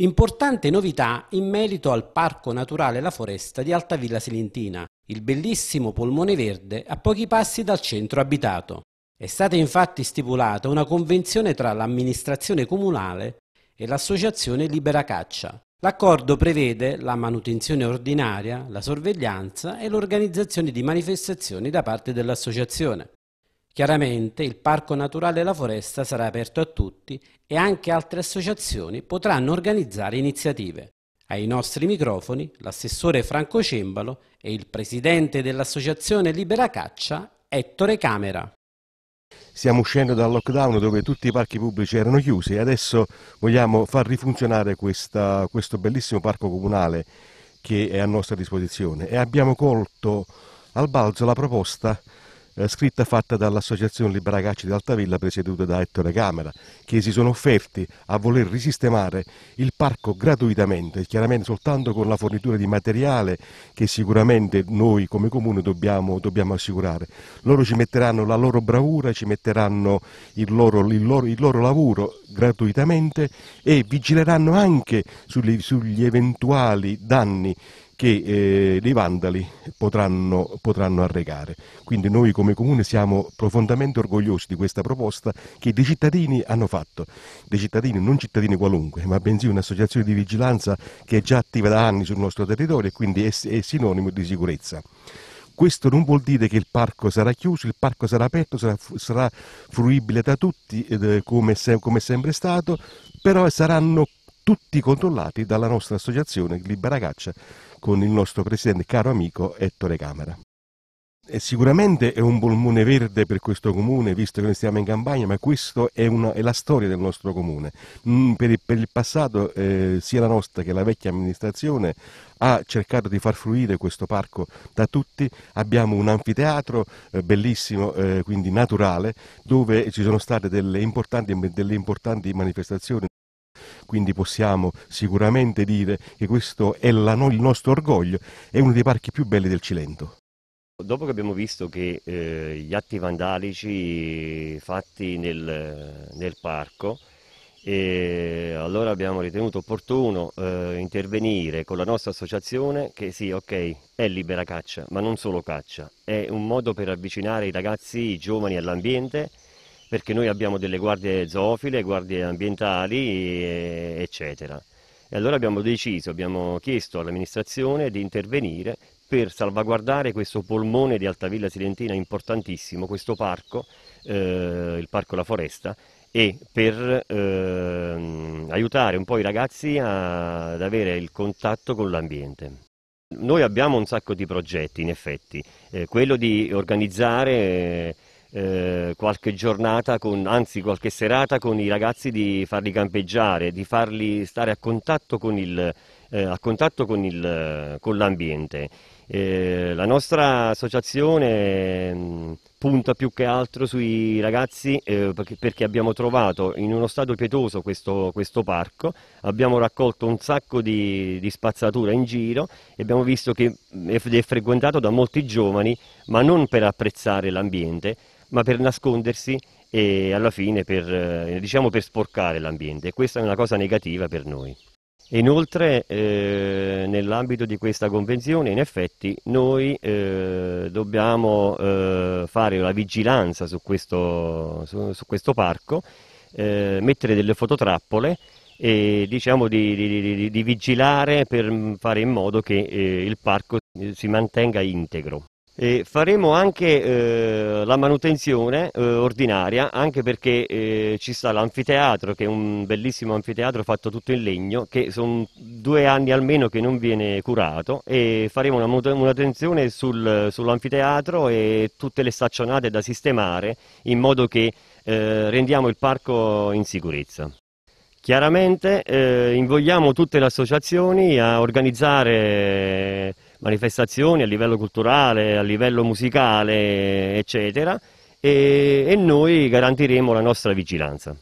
Importante novità in merito al Parco Naturale La Foresta di Altavilla Silentina, il bellissimo polmone verde a pochi passi dal centro abitato. È stata infatti stipulata una convenzione tra l'amministrazione comunale e l'associazione Libera Caccia. L'accordo prevede la manutenzione ordinaria, la sorveglianza e l'organizzazione di manifestazioni da parte dell'associazione. Chiaramente il Parco Naturale della Foresta sarà aperto a tutti e anche altre associazioni potranno organizzare iniziative. Ai nostri microfoni l'assessore Franco Cembalo e il presidente dell'associazione Libera Caccia Ettore Camera. Stiamo uscendo dal lockdown dove tutti i parchi pubblici erano chiusi e adesso vogliamo far rifunzionare questa, questo bellissimo parco comunale che è a nostra disposizione e abbiamo colto al balzo la proposta eh, scritta fatta dall'Associazione Liberagacci di Altavilla presieduta da Ettore Camera, che si sono offerti a voler risistemare il parco gratuitamente, chiaramente soltanto con la fornitura di materiale che sicuramente noi come comune dobbiamo, dobbiamo assicurare. Loro ci metteranno la loro bravura, ci metteranno il loro, il loro, il loro lavoro gratuitamente e vigileranno anche sugli, sugli eventuali danni che eh, dei vandali potranno, potranno, arrecare. Quindi noi come comune siamo profondamente orgogliosi di questa proposta che dei cittadini hanno fatto, dei cittadini non cittadini qualunque, ma bensì un'associazione di vigilanza che è già attiva da anni sul nostro territorio e quindi è, è sinonimo di sicurezza. Questo non vuol dire che il parco sarà chiuso, il parco sarà aperto, sarà, sarà fruibile da tutti eh, come, se, come sempre stato, però saranno tutti controllati dalla nostra associazione Libera Caccia con il nostro presidente caro amico Ettore Camera. E sicuramente è un polmone verde per questo comune, visto che noi stiamo in campagna, ma questa è, è, la storia del nostro comune. Mm, per, il, per, il, passato, eh, sia la nostra che la vecchia amministrazione ha cercato di far fruire questo parco da tutti. Abbiamo un anfiteatro eh, bellissimo, eh, quindi naturale, dove ci sono state delle importanti, delle importanti manifestazioni quindi possiamo sicuramente dire che questo è la, il nostro orgoglio, è uno dei parchi più belli del Cilento. Dopo che abbiamo visto che eh, gli atti vandalici fatti nel, nel parco, e allora abbiamo ritenuto opportuno eh, intervenire con la nostra associazione che sì, ok, è libera caccia, ma non solo caccia, è un modo per avvicinare i ragazzi i giovani all'ambiente perché noi abbiamo delle guardie zoofile, guardie ambientali, eh, eccetera. E allora abbiamo deciso, abbiamo chiesto all'amministrazione di intervenire per salvaguardare questo polmone di Altavilla Silentina importantissimo, questo parco, eh, il Parco La Foresta, e per eh, aiutare un po' i ragazzi a, ad avere il contatto con l'ambiente. Noi abbiamo un sacco di progetti in effetti, eh, quello di organizzare eh, qualche giornata, con, anzi qualche serata con i ragazzi di farli campeggiare, di farli stare a contatto con il eh, a contatto con, il, con l'ambiente. Eh, la nostra associazione mh, mm, punta più che altro sui ragazzi eh, perché, perché, abbiamo trovato in uno stato pietoso questo, questo parco, abbiamo raccolto un sacco di, di, spazzatura in giro e abbiamo visto che mm, è frequentato da molti giovani ma non per apprezzare l'ambiente ma per nascondersi e alla fine per, eh, diciamo per sporcare l'ambiente e questa è una cosa negativa per noi. Inoltre eh, nell'ambito di questa convenzione in effetti noi eh, dobbiamo eh, fare la vigilanza su questo, su, su questo parco, eh, mettere delle fototrappole e diciamo di, di, di, di, vigilare per fare in modo che eh, il parco si mantenga integro. E faremo anche eh, la manutenzione eh, ordinaria, anche perché eh, ci sta l'anfiteatro, che è un bellissimo anfiteatro fatto tutto in legno, che sono due anni almeno che non viene curato, e faremo una manutenzione sul, sull'anfiteatro e tutte le staccionate da sistemare, in modo che eh, rendiamo il parco in sicurezza. Chiaramente eh, invogliamo tutte le associazioni a organizzare manifestazioni a livello culturale, a livello musicale, eccetera, e, e noi garantiremo la nostra vigilanza.